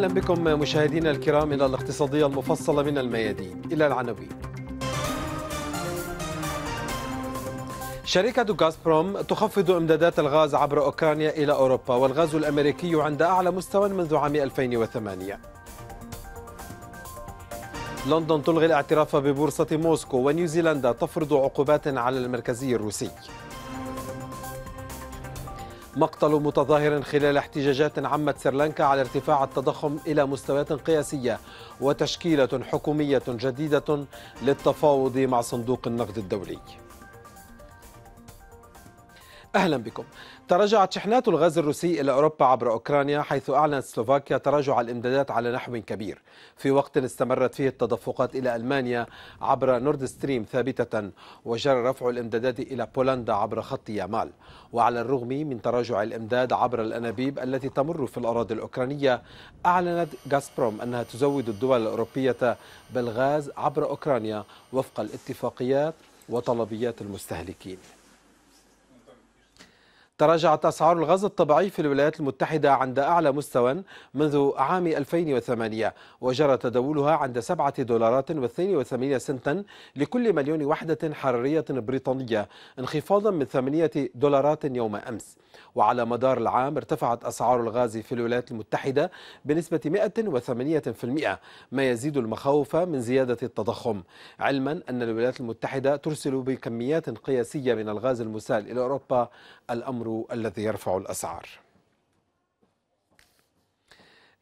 أهلا بكم مشاهدينا الكرام إلى الاقتصادية المفصلة من الميادين إلى العناوين شركة غازبروم تخفض إمدادات الغاز عبر أوكرانيا إلى أوروبا والغاز الأمريكي عند أعلى مستوى منذ عام 2008 لندن تلغي الاعتراف ببورصة موسكو ونيوزيلندا تفرض عقوبات على المركزي الروسي مقتل متظاهر خلال احتجاجات عمت سريلانكا على ارتفاع التضخم إلى مستويات قياسية وتشكيلة حكومية جديدة للتفاوض مع صندوق النقد الدولي أهلا بكم تراجعت شحنات الغاز الروسي إلى أوروبا عبر أوكرانيا حيث أعلنت سلوفاكيا تراجع الإمدادات على نحو كبير في وقت استمرت فيه التدفقات إلى ألمانيا عبر نورد ستريم ثابتة وجرى رفع الإمدادات إلى بولندا عبر خط يامال وعلى الرغم من تراجع الإمداد عبر الأنابيب التي تمر في الأراضي الأوكرانية أعلنت غازبروم أنها تزود الدول الأوروبية بالغاز عبر أوكرانيا وفق الاتفاقيات وطلبيات المستهلكين تراجعت أسعار الغاز الطبيعي في الولايات المتحدة عند أعلى مستوى منذ عام 2008 وجرى تداولها عند 7 دولارات و82 سنتا لكل مليون وحدة حرارية بريطانية انخفاضا من 8 دولارات يوم أمس وعلى مدار العام ارتفعت أسعار الغاز في الولايات المتحدة بنسبة 108% ما يزيد المخاوف من زيادة التضخم علما أن الولايات المتحدة ترسل بكميات قياسية من الغاز المسال إلى أوروبا الأمر الذي يرفع الأسعار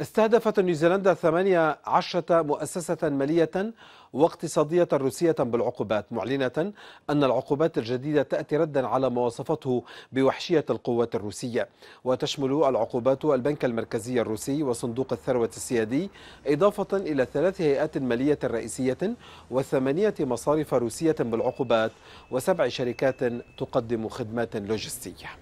استهدفت نيوزيلندا 18 مؤسسة مالية واقتصادية روسية بالعقوبات معلنة أن العقوبات الجديدة تأتي ردا على ما وصفته بوحشية القوات الروسية وتشمل العقوبات البنك المركزي الروسي وصندوق الثروة السيادي إضافة إلى ثلاث هيئات مالية رئيسية وثمانية مصارف روسية بالعقوبات وسبع شركات تقدم خدمات لوجستية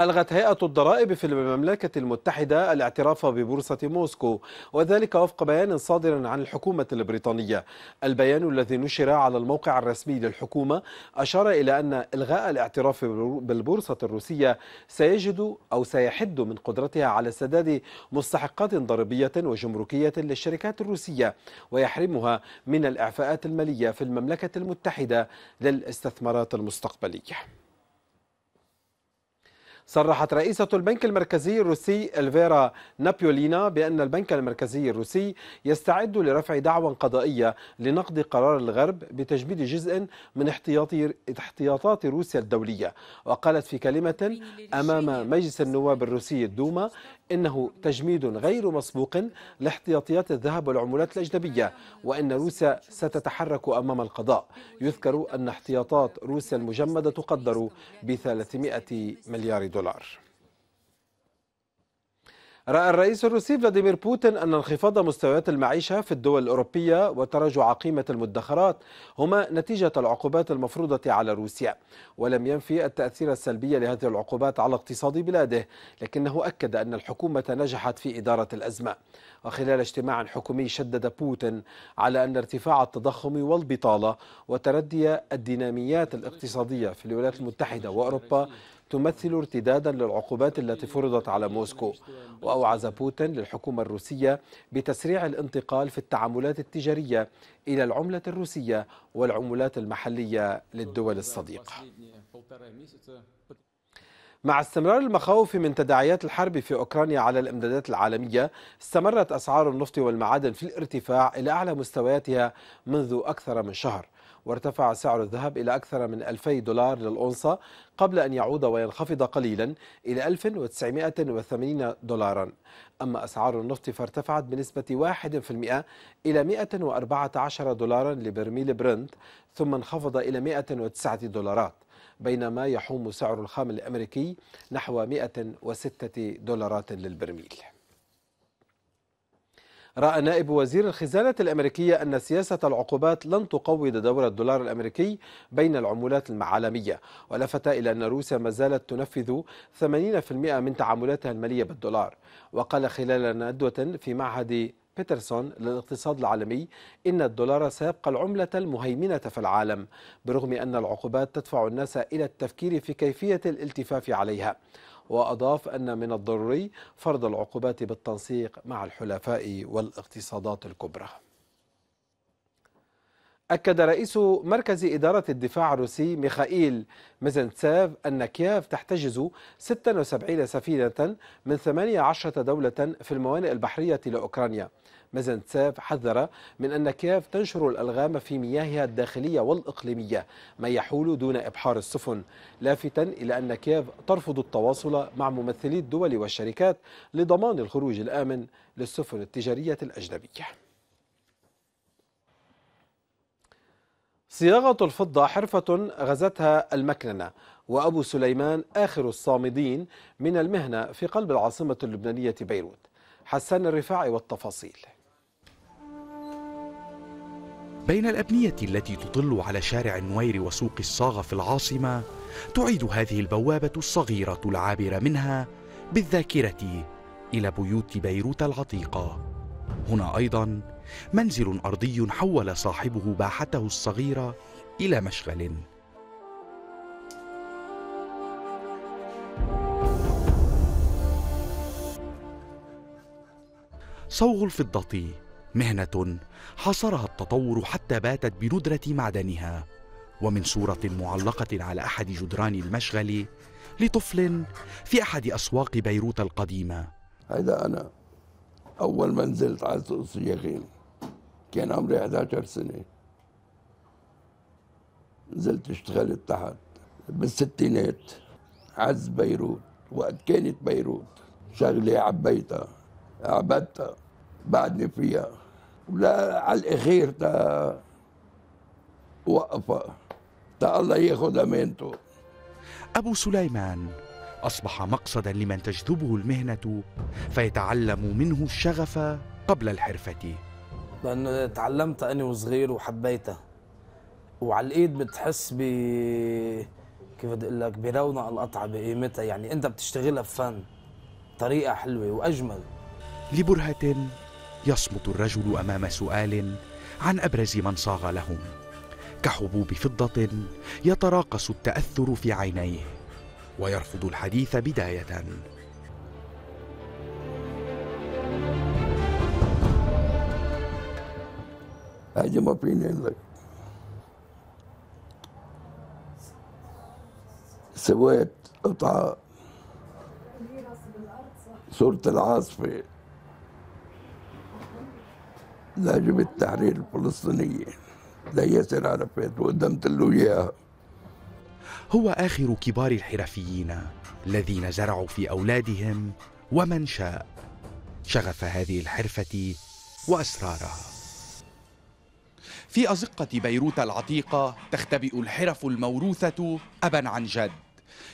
ألغت هيئة الضرائب في المملكة المتحدة الاعتراف ببورصة موسكو وذلك وفق بيان صادر عن الحكومة البريطانية البيان الذي نشر على الموقع الرسمي للحكومة أشار إلى أن إلغاء الاعتراف بالبورصة الروسية سيجد أو سيحد من قدرتها على سداد مستحقات ضريبية وجمركية للشركات الروسية ويحرمها من الإعفاءات المالية في المملكة المتحدة للاستثمارات المستقبلية صرحت رئيسة البنك المركزي الروسي الفيرا نابيولينا بأن البنك المركزي الروسي يستعد لرفع دعوى قضائية لنقض قرار الغرب بتجميد جزء من احتياطات روسيا الدولية وقالت في كلمة أمام مجلس النواب الروسي الدوما إنه تجميد غير مسبوق لاحتياطيات الذهب والعملات الأجنبية وإن روسيا ستتحرك أمام القضاء يذكر أن احتياطات روسيا المجمدة تقدر ب 300 مليار دولار رأى الرئيس الروسي فلاديمير بوتين أن انخفاض مستويات المعيشة في الدول الأوروبية وتراجع قيمة المدخرات هما نتيجة العقوبات المفروضة على روسيا ولم ينفي التأثير السلبي لهذه العقوبات على اقتصاد بلاده لكنه أكد أن الحكومة نجحت في إدارة الأزمة وخلال اجتماع حكومي شدد بوتين على أن ارتفاع التضخم والبطالة وتردي الديناميات الاقتصادية في الولايات المتحدة وأوروبا تمثل ارتدادا للعقوبات التي فرضت على موسكو وأوعز بوتين للحكومة الروسية بتسريع الانتقال في التعاملات التجارية إلى العملة الروسية والعملات المحلية للدول الصديقة مع استمرار المخاوف من تداعيات الحرب في أوكرانيا على الإمدادات العالمية استمرت أسعار النفط والمعادن في الارتفاع إلى أعلى مستوياتها منذ أكثر من شهر وارتفع سعر الذهب إلى أكثر من 2000 دولار للأونصة قبل أن يعود وينخفض قليلا إلى 1980 دولارا أما أسعار النفط فارتفعت بنسبة 1% إلى 114 دولارا لبرميل برنت ثم انخفض إلى 109 دولارات بينما يحوم سعر الخام الأمريكي نحو 106 دولارات للبرميل رأى نائب وزير الخزانة الأمريكية أن سياسة العقوبات لن تقوض دور الدولار الأمريكي بين العملات العالمية ولفت إلى أن روسيا ما زالت تنفذ 80% من تعاملاتها المالية بالدولار وقال خلال ندوة في معهد بيترسون للاقتصاد العالمي إن الدولار سيبقى العملة المهيمنة في العالم برغم أن العقوبات تدفع الناس إلى التفكير في كيفية الالتفاف عليها وأضاف أن من الضروري فرض العقوبات بالتنسيق مع الحلفاء والاقتصادات الكبرى أكد رئيس مركز إدارة الدفاع الروسي ميخائيل ميزنتساف أن كييف تحتجز 76 سفينة من 18 دولة في الموانئ البحرية لأوكرانيا ميزنتساف حذر من أن كييف تنشر الألغام في مياهها الداخلية والإقليمية ما يحول دون إبحار السفن لافتا إلى أن كييف ترفض التواصل مع ممثلي الدول والشركات لضمان الخروج الآمن للسفن التجارية الأجنبية صياغة الفضة حرفة غزتها المكننة وأبو سليمان آخر الصامدين من المهنة في قلب العاصمة اللبنانية بيروت حسان الرفاعي والتفاصيل بين الأبنية التي تطل على شارع النوير وسوق الصاغة في العاصمة تعيد هذه البوابة الصغيرة العابرة منها بالذاكرة إلى بيوت بيروت العتيقة هنا أيضا منزل أرضي حول صاحبه باحته الصغيرة إلى مشغل صوغ الفضة مهنة حصرها التطور حتى باتت بندرة معدنها ومن صورة معلقة على أحد جدران المشغل لطفل في أحد أسواق بيروت القديمة هذا أنا أول ما نزلت على السياخين كان عمري 11 سنة نزلت اشتغلت تحت بالستينات عز بيروت وقت كانت بيروت شغلة عبيتها عبدتها بعدني فيها ولا على الأخير تا وقفها تا الله ياخذ أمانته أبو سليمان أصبح مقصدا لمن تجذبه المهنة فيتعلم منه الشغف قبل الحرفة لأن اتعلمت أنا وصغير وحبيتها وعلى الإيد بتحس ب كيف بدي أقول لك برونق القطعة بقيمتها يعني أنت بتشتغلها بفن طريقة حلوة وأجمل لبرهة يصمت الرجل أمام سؤال عن أبرز من صاغ لهم كحبوب فضة يتراقص التأثر في عينيه ويرفض الحديث بداية as an opinion like سويت قطعة صورة العاصفة لاجب التحرير الفلسطينية لياسر عرفات وقدمت له إياها هو آخر كبار الحرفيين الذين زرعوا في أولادهم ومن شاء شغف هذه الحرفة وأسرارها في أزقة بيروت العتيقة تختبئ الحرف الموروثة أبا عن جد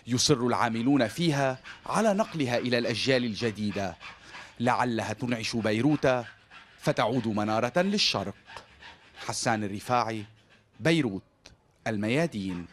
يصر العاملون فيها على نقلها إلى الأجيال الجديدة لعلها تنعش بيروت فتعود منارة للشرق حسان الرفاعي بيروت الميادين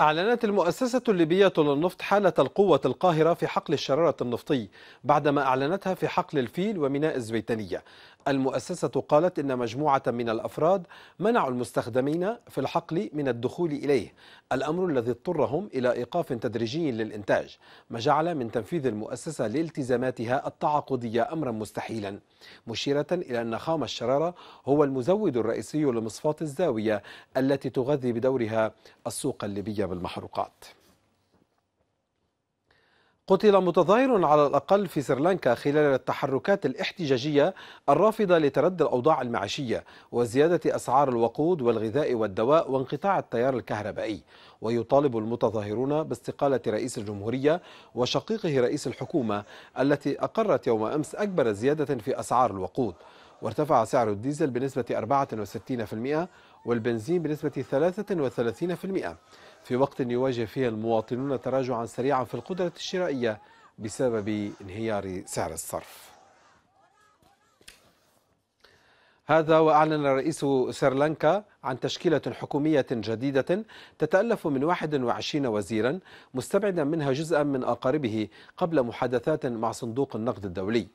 أعلنت المؤسسة الليبية للنفط حالة القوة القاهرة في حقل الشرارة النفطي بعدما أعلنتها في حقل الفيل وميناء الزويتنية المؤسسة قالت إن مجموعة من الأفراد منعوا المستخدمين في الحقل من الدخول إليه الأمر الذي اضطرهم إلى إيقاف تدريجي للإنتاج ما جعل من تنفيذ المؤسسة لالتزاماتها التعاقدية أمرا مستحيلا مشيرة إلى أن خام الشرارة هو المزود الرئيسي لمصفاة الزاوية التي تغذي بدورها السوق الليبية بالمحروقات قتل متظاهر على الأقل في سريلانكا خلال التحركات الاحتجاجية الرافضة لتردي الأوضاع المعيشية وزيادة أسعار الوقود والغذاء والدواء وانقطاع التيار الكهربائي ويطالب المتظاهرون باستقالة رئيس الجمهورية وشقيقه رئيس الحكومة التي أقرت يوم أمس أكبر زيادة في أسعار الوقود وارتفع سعر الديزل بنسبة 64% والبنزين بنسبة 33% في وقت يواجه فيه المواطنون تراجعا سريعا في القدرة الشرائية بسبب انهيار سعر الصرف هذا وأعلن رئيس سريلانكا عن تشكيلة حكومية جديدة تتألف من 21 وزيرا مستبعدا منها جزءا من أقاربه قبل محادثات مع صندوق النقد الدولي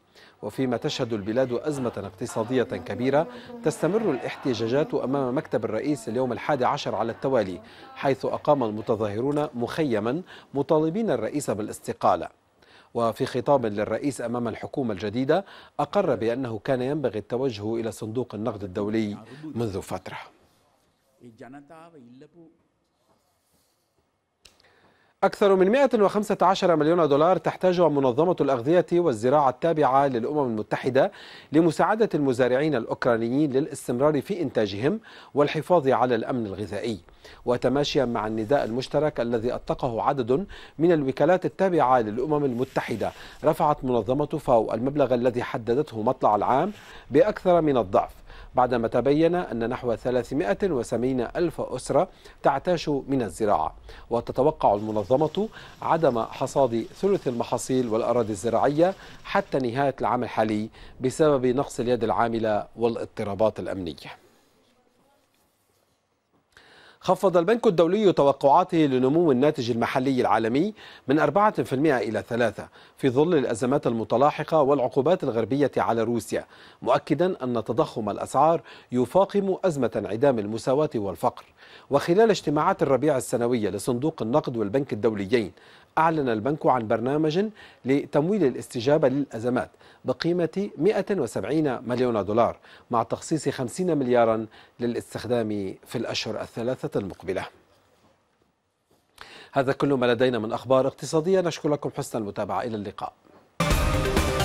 وفيما تشهد البلاد أزمة اقتصادية كبيرة تستمر الاحتجاجات أمام مكتب الرئيس اليوم الحادي عشر على التوالي حيث أقام المتظاهرون مخيما مطالبين الرئيس بالاستقالة وفي خطاب للرئيس أمام الحكومة الجديدة أقر بأنه كان ينبغي التوجه إلى صندوق النقد الدولي منذ فترة أكثر من 115 مليون دولار تحتاجها منظمة الأغذية والزراعة التابعة للأمم المتحدة لمساعدة المزارعين الأوكرانيين للاستمرار في إنتاجهم والحفاظ على الأمن الغذائي وتماشيا مع النداء المشترك الذي أطلقه عدد من الوكالات التابعة للأمم المتحدة رفعت منظمة فاو المبلغ الذي حددته مطلع العام بأكثر من الضعف بعدما تبين أن نحو 370 ألف أسرة تعتاش من الزراعة وتتوقع المنظمة عدم حصاد ثلث المحاصيل والأراضي الزراعية حتى نهاية العام الحالي بسبب نقص اليد العاملة والاضطرابات الأمنية خفض البنك الدولي توقعاته لنمو الناتج المحلي العالمي من 4% إلى 3 في ظل الأزمات المتلاحقة والعقوبات الغربية على روسيا مؤكدا أن تضخم الأسعار يفاقم أزمة انعدام المساواة والفقر وخلال اجتماعات الربيع السنوية لصندوق النقد والبنك الدوليين أعلن البنك عن برنامج لتمويل الاستجابة للأزمات بقيمة 170 مليون دولار مع تخصيص 50 مليارا للاستخدام في الأشهر الثلاثة المقبلة هذا كل ما لدينا من أخبار اقتصادية نشكر لكم حسن المتابعة إلى اللقاء